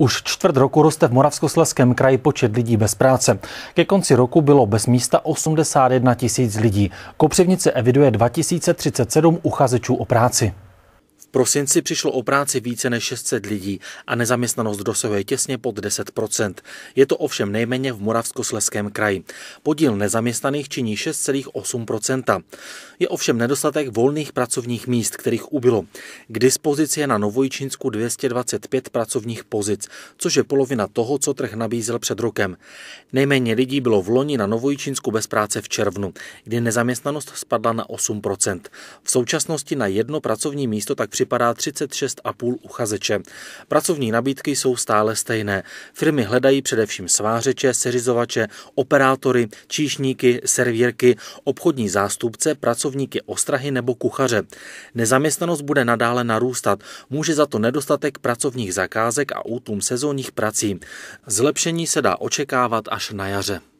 Už čtvrt roku roste v Moravskoslezském kraji počet lidí bez práce. Ke konci roku bylo bez místa 81 tisíc lidí. Kopřivnice eviduje 2037 uchazečů o práci prosinci přišlo o práci více než 600 lidí a nezaměstnanost dosahuje těsně pod 10 Je to ovšem nejméně v Moravskosleském kraji. Podíl nezaměstnaných činí 6,8 Je ovšem nedostatek volných pracovních míst, kterých ubylo. K dispozici je na Novojičínsku 225 pracovních pozic, což je polovina toho, co trh nabízel před rokem. Nejméně lidí bylo v loni na Novojičínsku bez práce v červnu, kdy nezaměstnanost spadla na 8 V současnosti na jedno pracovní místo tak připadá 36,5 uchazeče. Pracovní nabídky jsou stále stejné. Firmy hledají především svářeče, seřizovače, operátory, číšníky, servírky, obchodní zástupce, pracovníky ostrahy nebo kuchaře. Nezaměstnanost bude nadále narůstat. Může za to nedostatek pracovních zakázek a útlum sezónních prací. Zlepšení se dá očekávat až na jaře.